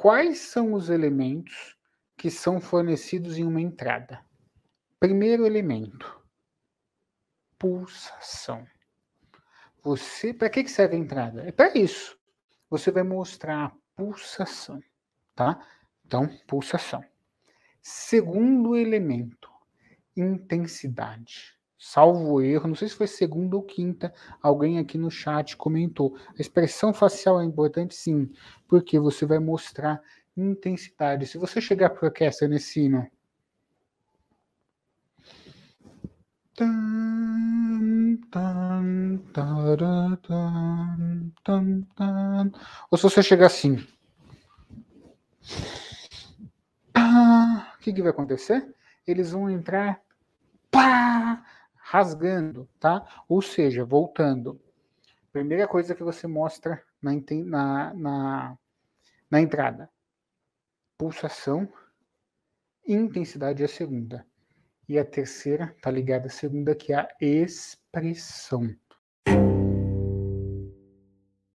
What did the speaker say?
quais são os elementos que são fornecidos em uma entrada. Primeiro elemento: pulsação. Você, para que serve a entrada? É para isso. Você vai mostrar a pulsação, tá? Então, pulsação. Segundo elemento: intensidade salvo erro, não sei se foi segunda ou quinta, alguém aqui no chat comentou. A expressão facial é importante sim, porque você vai mostrar intensidade. Se você chegar para orquestra nesse sino. Ou se você chegar assim. O que, que vai acontecer? Eles vão entrar. Pá! rasgando, tá? Ou seja, voltando. Primeira coisa que você mostra na, na, na, na entrada: pulsação, intensidade é a segunda. E a terceira está ligada à segunda, que é a expressão.